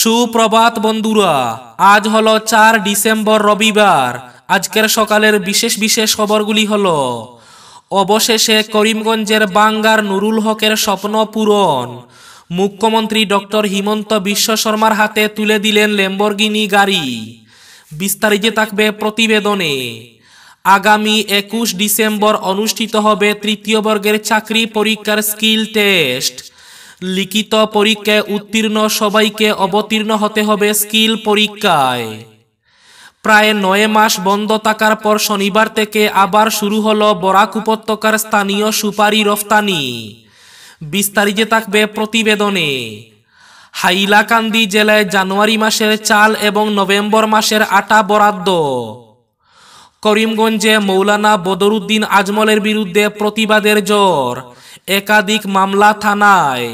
সুপ্রভাত বন্ধুরা আজ হলো চার ডিসেম্বর রবিবার আজকের সকালের বিশেষ বিশেষ খবরগুলি হল অবশেষে করিমগঞ্জের বাঙ্গার নুরুল হকের স্বপ্ন পূরণ মুখ্যমন্ত্রী ডক্টর হিমন্ত বিশ্ব শর্মার হাতে তুলে দিলেন লেম্বরগিনি গাড়ি বিস্তারিত থাকবে প্রতিবেদনে আগামী একুশ ডিসেম্বর অনুষ্ঠিত হবে তৃতীয় বর্গের চাকরি পরীক্ষার স্কিল টেস্ট লিখিত পরীক্ষায় উত্তীর্ণ সবাইকে অবতীর্ণ হতে হবে স্কিল পরীক্ষায় প্রায় নয় মাস বন্ধ থাকার পর শনিবার থেকে আবার শুরু হল বরাক উপত্যকার স্থানীয় সুপারি রফতানি বিস্তারিত থাকবে প্রতিবেদনে হাইলাকান্দি জেলায় জানুয়ারি মাসের চাল এবং নভেম্বর মাসের আটা বরাদ্দ করিমগঞ্জে মৌলানা বদরুদ্দিন আজমলের বিরুদ্ধে প্রতিবাদের জোর একাধিক মামলা থানায়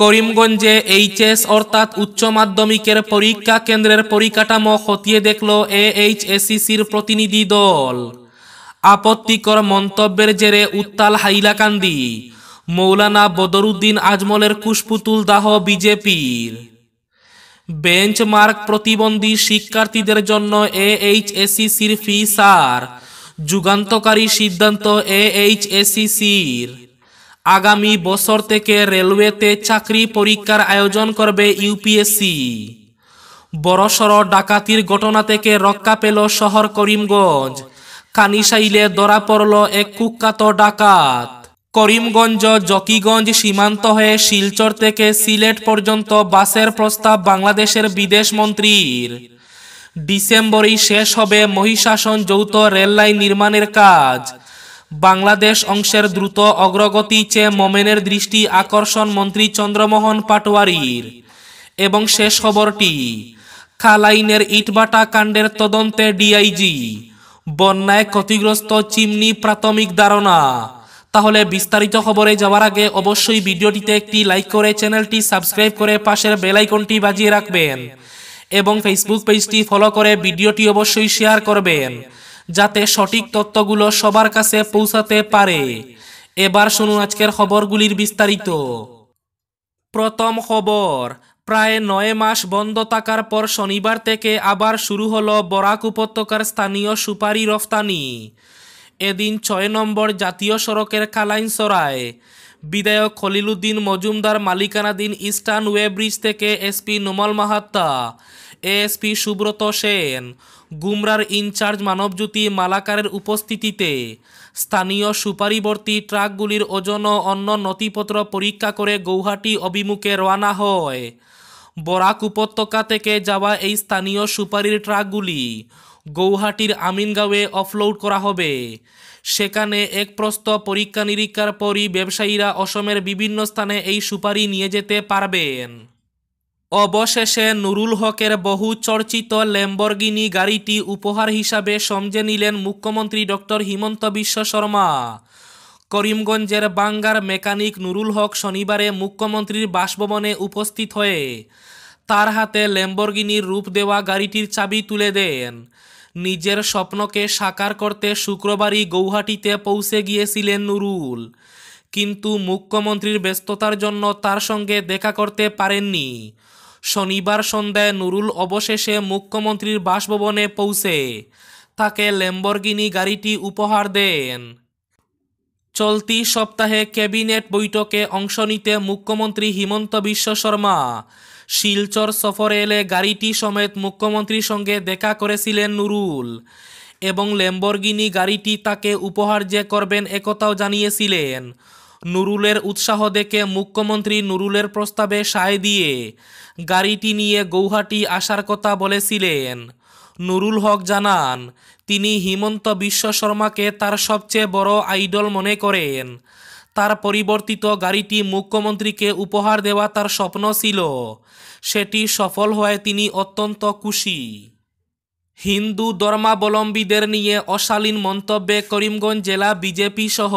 করিমগঞ্জে এইচএস অর্থাৎ উচ্চ মাধ্যমিকের পরীক্ষা কেন্দ্রের পরিকাঠামো খতিয়ে দেখল এএইচএসিসির প্রতিনিধি দল আপত্তিকর মন্তব্যের জেরে উত্তাল হাইলাকান্দি মৌলানা বদরুদ্দিন আজমলের কুশপুতুল দাহ বিজেপির বেঞ্চমার্ক প্রতিবন্ধী শিক্ষার্থীদের জন্য এএইচএসিসির ফি সার যুগান্তকারী সিদ্ধান্ত এএইচএসিসির আগামী বছর থেকে রেলওয়েতে চাকরি পরীক্ষার আয়োজন করবে ইউপিএসসি বড়সড় ডাকাতির ঘটনা থেকে রক্ষা পেল শহর করিমগঞ্জ কানিসাইলে ধরা পড়ল এক কুখ্যাত ডাকাত করিমগঞ্জ জকিগঞ্জ সীমান্ত হয়ে শিলচর থেকে সিলেট পর্যন্ত বাসের প্রস্তাব বাংলাদেশের বিদেশ মন্ত্রীর ডিসেম্বরেই শেষ হবে মহিষাসন যৌথ রেললাইন নির্মাণের কাজ বাংলাদেশ অংশের দ্রুত অগ্রগতি চেয়ে মোমেনের দৃষ্টি আকর্ষণ মন্ত্রী চন্দ্রমোহন পাটোয়ারির এবং শেষ খবরটি খালাইনের ইটবাটা কাণ্ডের তদন্তে ডিআইজি বন্যায় ক্ষতিগ্রস্ত চিমনি প্রাথমিক ধারণা তাহলে বিস্তারিত খবরে যাওয়ার আগে অবশ্যই ভিডিওটিতে একটি লাইক করে চ্যানেলটি সাবস্ক্রাইব করে পাশের বেলাইকনটি বাজিয়ে রাখবেন এবং ফেসবুক পেজটি ফলো করে ভিডিওটি অবশ্যই শেয়ার করবেন যাতে সঠিক তত্ত্বগুলো সবার কাছে পৌঁছাতে পারে এবার শুনুন আজকের খবরগুলির বিস্তারিত প্রথম খবর প্রায় নয় মাস বন্ধ থাকার পর শনিবার থেকে আবার শুরু হলো বরাক উপত্যকার স্থানীয় সুপারি রফতানি এদিন ছয় নম্বর জাতীয় সড়কের সরায় বিধায়ক খলিলুদ্দিন মজুমদার মালিকানাধীন ইস্টার্ন ওয়েব্রিজ থেকে এসপি নোমল মাহাত্তা এএসপি সুব্রত সেন গুমরার ইনচার্জ মানবজ্যোতি মালাকারের উপস্থিতিতে স্থানীয় সুপারিবর্তী ট্রাকগুলির ওজন ও অন্য নথিপত্র পরীক্ষা করে গৌহাটি অভিমুখে রওনা হয় বরাক উপত্যকা থেকে যাওয়া এই স্থানীয় সুপারির ট্রাকগুলি গৌহাটির আমিনগাঁওয়ে অফলোড করা হবে সেখানে এক প্রস্ত পরীক্ষা নিরীক্ষার পরই ব্যবসায়ীরা অসমের বিভিন্ন স্থানে এই সুপারি নিয়ে যেতে পারবেন অবশেষে নুরুল হকের বহু চর্চিত ল্যাম্বরগিনি গাড়িটি উপহার হিসাবে সমঝে নিলেন মুখ্যমন্ত্রী ডক্টর হিমন্ত বিশ্ব শর্মা করিমগঞ্জের বাঙ্গার মেকানিক নুরুল হক শনিবারে মুখ্যমন্ত্রীর বাসভবনে উপস্থিত হয়ে তার হাতে ল্যাম্বরগিনির রূপ দেওয়া গাড়িটির চাবি তুলে দেন নিজের স্বপ্নকে সাকার করতে শুক্রবারই গৌহাটিতে পৌঁছে গিয়েছিলেন নুরুল কিন্তু মুখ্যমন্ত্রীর ব্যস্ততার জন্য তার সঙ্গে দেখা করতে পারেননি শনিবার সন্ধ্যায় নুরুল অবশেষে মুখ্যমন্ত্রীর বাসভবনে পৌঁছে তাকে ল্যাম্বরগিনি গাড়িটি উপহার দেন চলতি সপ্তাহে ক্যাবিনেট বৈঠকে অংশ নিতে মুখ্যমন্ত্রী হিমন্ত বিশ্ব শর্মা শিলচর সফরে এলে গাড়িটি সমেত মুখ্যমন্ত্রীর সঙ্গে দেখা করেছিলেন নুরুল এবং ল্যাম্বরগিনি গাড়িটি তাকে উপহার যে করবেন একথাও জানিয়েছিলেন নুরুলের উৎসাহ দেখে মুখ্যমন্ত্রী নুরুলের প্রস্তাবে সায় দিয়ে গাড়িটি নিয়ে গৌহাটি আসার কথা বলেছিলেন নুরুল হক জানান তিনি হিমন্ত বিশ্ব শর্মাকে তার সবচেয়ে বড় আইডল মনে করেন তার পরিবর্তিত গাড়িটি মুখ্যমন্ত্রীকে উপহার দেওয়া তার স্বপ্ন ছিল সেটি সফল হয়ে তিনি অত্যন্ত খুশি হিন্দু ধর্মাবলম্বীদের নিয়ে অশালীন মন্তব্যে করিমগঞ্জ জেলা বিজেপি সহ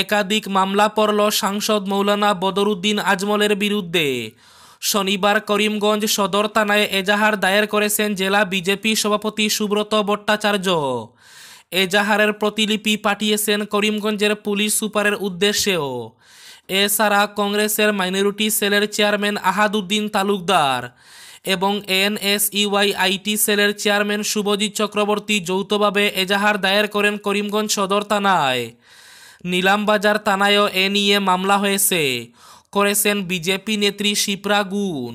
একাধিক মামলা পড়ল সাংসদ মৌলানা বদরুদ্দিন আজমলের বিরুদ্ধে শনিবার করিমগঞ্জ সদর থানায় এজাহার দায়ের করেছেন জেলা বিজেপি সভাপতি সুব্রত ভট্টাচার্য এজাহারের প্রতিলিপি পাঠিয়েছেন করিমগঞ্জের পুলিশ সুপারের উদ্দেশ্যেও এছাড়া কংগ্রেসের মাইনরিটি সেলের চেয়ারম্যান আহাদুদ্দিন তালুকদার এবং এনএসইউআই আইটি সেলের চেয়ারম্যান শুভজিৎ চক্রবর্তী যৌথভাবে এজাহার দায়ের করেন করিমগঞ্জ সদর থানায় নিলামবাজার থানায়ও এ নিয়ে মামলা হয়েছে করেছেন বিজেপি নেত্রী শিপ্রা গুণ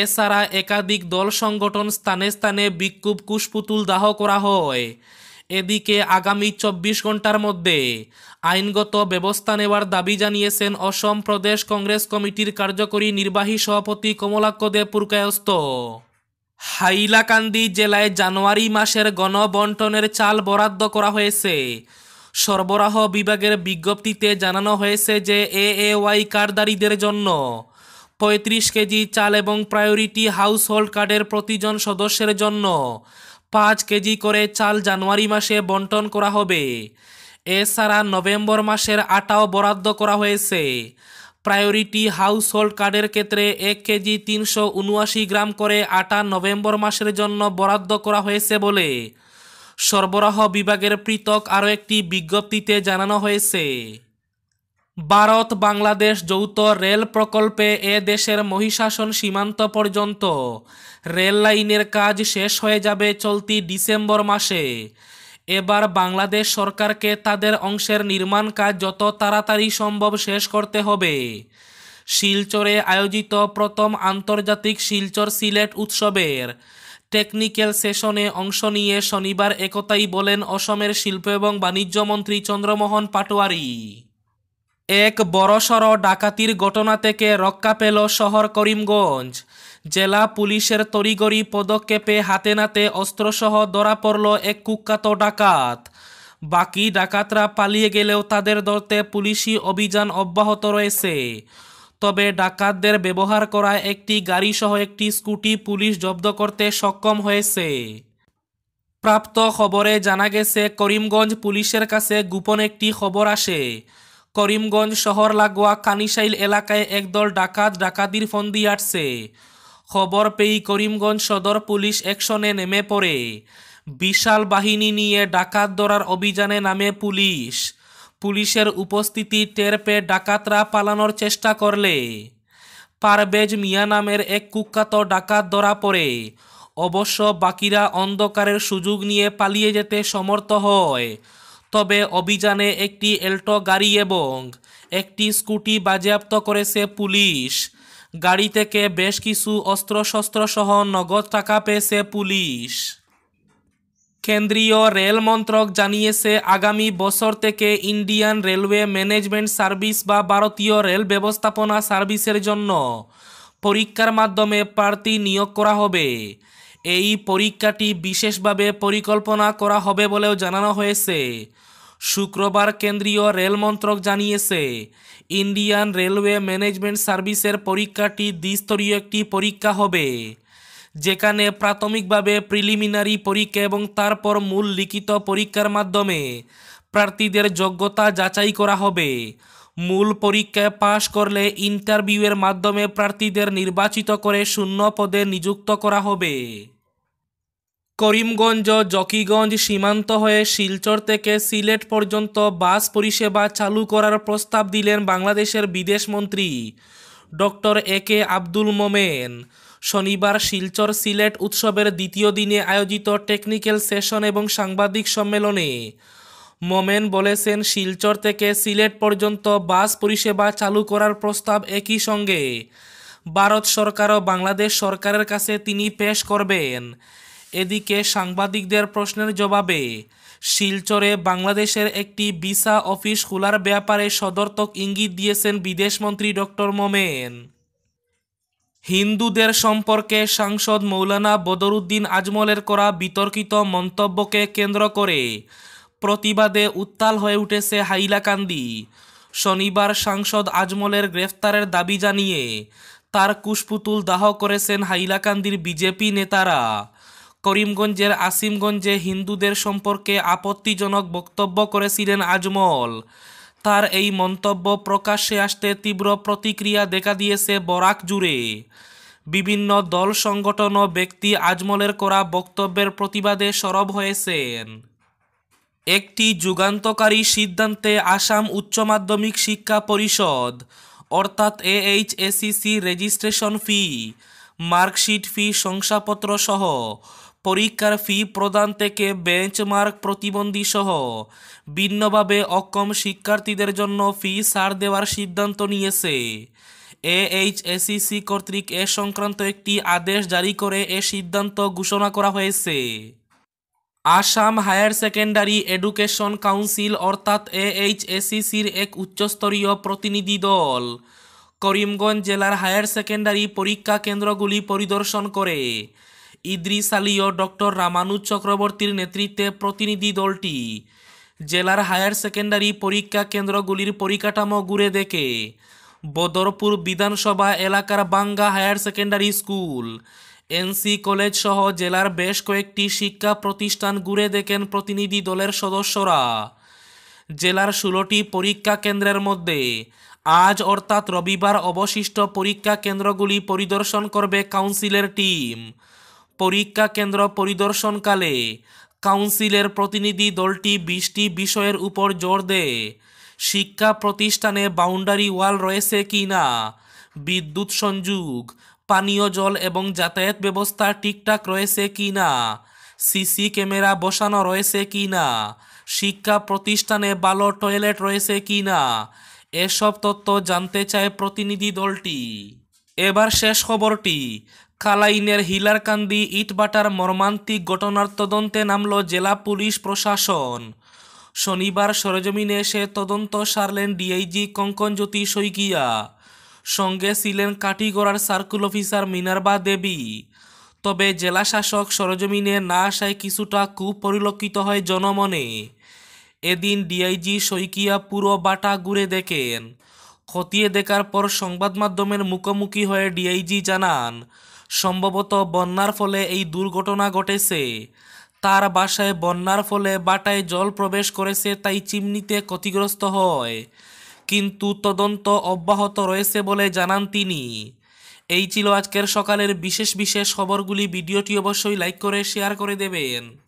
এছাড়া একাধিক দল সংগঠন স্থানে স্থানে বিক্ষোভ কুশপুতুল দাহ করা হয় এদিকে আগামী চব্বিশ ঘন্টার মধ্যে আইনগত ব্যবস্থা নেওয়ার দাবি জানিয়েছেন অসম প্রদেশ কংগ্রেস কমিটির কার্যকরী নির্বাহী সভাপতি কমলাক্ষ দেব পুরকায়স্ত হাইলাকান্দি জেলায় জানুয়ারি মাসের গণবন্টনের চাল বরাদ্দ করা হয়েছে সরবরাহ বিভাগের বিজ্ঞপ্তিতে জানানো হয়েছে যে এ এ ওয়াই কার্ডধারীদের জন্য পঁয়ত্রিশ কেজি চাল এবং প্রায়োরিটি হাউসহোল্ড কার্ডের প্রতিজন সদস্যের জন্য পাঁচ কেজি করে চাল জানুয়ারি মাসে বন্টন করা হবে এছাড়া নভেম্বর মাসের আটাও বরাদ্দ করা হয়েছে প্রায়োরিটি হাউসহোল্ড কার্ডের ক্ষেত্রে এক কেজি তিনশো উনআশি গ্রাম করে আটা নভেম্বর মাসের জন্য বরাদ্দ করা হয়েছে বলে সরবরাহ বিভাগের পৃথক আরও একটি বিজ্ঞপ্তিতে জানানো হয়েছে ভারত বাংলাদেশ যৌথ রেল প্রকল্পে এ দেশের মহিষাসন সীমান্ত পর্যন্ত রেল লাইনের কাজ শেষ হয়ে যাবে চলতি ডিসেম্বর মাসে এবার বাংলাদেশ সরকারকে তাদের অংশের নির্মাণ কাজ যত তাড়াতাড়ি সম্ভব শেষ করতে হবে শিলচরে আয়োজিত প্রথম আন্তর্জাতিক শিলচর সিলেট উৎসবের টেকনিক্যাল সেশনে অংশ নিয়ে শনিবার একতাই বলেন অসমের শিল্প এবং বাণিজ্য মন্ত্রী চন্দ্রমোহন পাটোয়ারি এক বড়সড় ডাকাতির ঘটনা থেকে রক্ষা পেল শহর করিমগঞ্জ জেলা পুলিশের তরিগরি পদক্ষেপে হাতে নাতে অস্ত্রসহ ধরা পড়ল এক কুখ্যাত ডাকাত বাকি ডাকাতরা পালিয়ে গেলেও তাদের দরতে পুলিশি অভিযান অব্যাহত রয়েছে তবে ডাকাতদের ব্যবহার করা একটি গাড়িসহ একটি স্কুটি পুলিশ জব্দ করতে সক্ষম হয়েছে প্রাপ্ত খবরে জানা গেছে করিমগঞ্জ পুলিশের কাছে গোপন একটি খবর আসে করিমগঞ্জ শহর লাগোয়া কানিসাইল এলাকায় একদল ডাকাত ডাকাতির ফন্দি আটছে খবর পেয়ে করিমগঞ্জ সদর পুলিশ একশনে নেমে পড়ে বিশাল বাহিনী নিয়ে ডাকাত ধরার অভিযানে নামে পুলিশ পুলিশের উপস্থিতি টের পেয়ে ডাকাতরা পালানোর চেষ্টা করলে পারবেজ মিয়া নামের এক কুখ্যাত ডাকাত ধরা পড়ে অবশ্য বাকিরা অন্ধকারের সুযোগ নিয়ে পালিয়ে যেতে সমর্থ হয় তবে অভিযানে একটি এল্টো গাড়ি এবং একটি স্কুটি বাজেয়াপ্ত করেছে পুলিশ গাড়ি থেকে বেশ কিছু অস্ত্রশস্ত্রসহ নগদ টাকা পেয়েছে পুলিশ কেন্দ্রীয় রেল মন্ত্রক জানিয়েছে আগামী বছর থেকে ইন্ডিয়ান রেলওয়ে ম্যানেজমেন্ট সার্ভিস বা ভারতীয় রেল ব্যবস্থাপনা সার্ভিসের জন্য পরীক্ষার মাধ্যমে প্রার্থী নিয়োগ করা হবে এই পরীক্ষাটি বিশেষভাবে পরিকল্পনা করা হবে বলেও জানানো হয়েছে শুক্রবার কেন্দ্রীয় রেল মন্ত্রক জানিয়েছে ইন্ডিয়ান রেলওয়ে ম্যানেজমেন্ট সার্ভিসের পরীক্ষাটি দ্বিস্তরীয় একটি পরীক্ষা হবে যেখানে প্রাথমিকভাবে প্রিলিমিনারি পরীক্ষা এবং তারপর মূল লিখিত পরীক্ষার মাধ্যমে প্রার্থীদের যোগ্যতা যাচাই করা হবে মূল পরীক্ষায় পাশ করলে ইন্টারভিউয়ের মাধ্যমে প্রার্থীদের নির্বাচিত করে শূন্য পদে নিযুক্ত করা হবে করিমগঞ্জ জকিগঞ্জ সীমান্ত হয়ে শিলচর থেকে সিলেট পর্যন্ত বাস পরিষেবা চালু করার প্রস্তাব দিলেন বাংলাদেশের বিদেশমন্ত্রী ডক্টর এ কে আব্দুল মোমেন শনিবার শিলচর সিলেট উৎসবের দ্বিতীয় দিনে আয়োজিত টেকনিক্যাল সেশন এবং সাংবাদিক সম্মেলনে মোমেন বলেছেন শিলচর থেকে সিলেট পর্যন্ত বাস পরিষেবা চালু করার প্রস্তাব একই সঙ্গে ভারত সরকার ও বাংলাদেশ সরকারের কাছে তিনি পেশ করবেন এদিকে সাংবাদিকদের প্রশ্নের জবাবে শিলচরে বাংলাদেশের একটি ভিসা অফিস খোলার ব্যাপারে সদর্থক ইঙ্গিত দিয়েছেন বিদেশমন্ত্রী ডক্টর মোমেন হিন্দুদের সম্পর্কে সাংসদ মৌলানা বদরুদ্দিন আজমলের করা বিতর্কিত মন্তব্যকে কেন্দ্র করে প্রতিবাদে উত্তাল হয়ে উঠেছে হাইলাকান্দি শনিবার সাংসদ আজমলের গ্রেফতারের দাবি জানিয়ে তার কুশপুতুল দাহ করেছেন হাইলাকান্দির বিজেপি নেতারা করিমগঞ্জের আসিমগঞ্জে হিন্দুদের সম্পর্কে আপত্তিজনক বক্তব্য করেছিলেন আজমল তার এই মন্তব্য প্রকাশ্যে আসতে তীব্র প্রতিক্রিয়া দেখা দিয়েছে বরাক জুড়ে বিভিন্ন দল সংগঠন ও ব্যক্তি আজমলের করা বক্তব্যের প্রতিবাদে সরব হয়েছেন একটি যুগান্তকারী সিদ্ধান্তে আসাম উচ্চ মাধ্যমিক শিক্ষা পরিষদ অর্থাৎ এএইচএসিসি রেজিস্ট্রেশন ফি মার্কশিট ফি শংসাপত্র সহ পরীক্ষার ফি প্রদান থেকে বেঞ্চমার্ক প্রতিবন্ধী সহ ভিন্নভাবে অক্ষম শিক্ষার্থীদের জন্য ফি ছাড় দেওয়ার সিদ্ধান্ত নিয়েছে এএইচএসিসি e কর্তৃক এ সংক্রান্ত একটি আদেশ জারি করে এ সিদ্ধান্ত ঘোষণা করা হয়েছে Assam higher secondary education council অর্থাৎ এএইচএসিসির e এক উচ্চস্তরীয় প্রতিনিধি দল করিমগঞ্জ জেলার হায়ার সেকেন্ডারি পরীক্ষা কেন্দ্রগুলি পরিদর্শন করে ইদ্রিস আলী ও ডক্টর রামানুজ চক্রবর্তীর নেতৃত্বে প্রতিনিধি দলটি জেলার হায়ার সেকেন্ডারি পরীক্ষা কেন্দ্রগুলির পরিকাঠামো ঘুরে দেখে বদরপুর বিধানসভা এলাকার Banga higher secondary school NC college সহ জেলার বেশ কয়েকটি শিক্ষা প্রতিষ্ঠান ঘুরে দেখেন প্রতিনিধি দলের সদস্যরা জেলার ষোলোটি পরীক্ষা কেন্দ্রের মধ্যে আজ অর্থাৎ রবিবার অবশিষ্ট পরীক্ষা কেন্দ্রগুলি পরিদর্শন করবে কাউন্সিলের টিম পরীক্ষা কেন্দ্র পরিদর্শনকালে কাউন্সিলের প্রতিনিধি দলটি বিশটি বিষয়ের উপর জোর দেয় শিক্ষা প্রতিষ্ঠানে বাউন্ডারি ওয়াল রয়েছে কি না বিদ্যুৎ সংযোগ পানীয় জল এবং যাতায়াত ব্যবস্থা ঠিকঠাক রয়েছে কি না সিসি ক্যামেরা বসানো রয়েছে কি না শিক্ষা প্রতিষ্ঠানে ভালো টয়লেট রয়েছে কি না এসব তথ্য জানতে চায় প্রতিনিধি দলটি এবার শেষ খবরটি কালাইনের হিলারকান্দি ইটবাটার মর্মান্তিক ঘটনার তদন্তে নামল জেলা পুলিশ প্রশাসন শনিবার সরজমিনে এসে তদন্ত সারলেন ডিআইজি কঙ্কনজ্যোতি শইকিয়া সঙ্গে ছিলেন কাটিগড়ার সার্কুল অফিসার মিনারবা দেবী তবে জেলা শাসক সরজমিনে না আসায় কিছুটা কুপরিলক্ষিত হয় জনমনে এদিন ডিআইজি শইকিয়া পুরো বাটা ঘুরে দেখেন খতিয়ে দেখার পর সংবাদ মাধ্যমের মুখোমুখি হয়ে ডিআইজি জানান সম্ভবত বন্যার ফলে এই দুর্ঘটনা ঘটেছে তার বাসায় বন্যার ফলে বাটায় জল প্রবেশ করেছে তাই চিমনিতে ক্ষতিগ্রস্ত হয় কিন্তু তদন্ত অব্যাহত রয়েছে বলে জানান তিনি এই ছিল আজকের সকালের বিশেষ বিশেষ খবরগুলি ভিডিওটি অবশ্যই লাইক করে শেয়ার করে দেবেন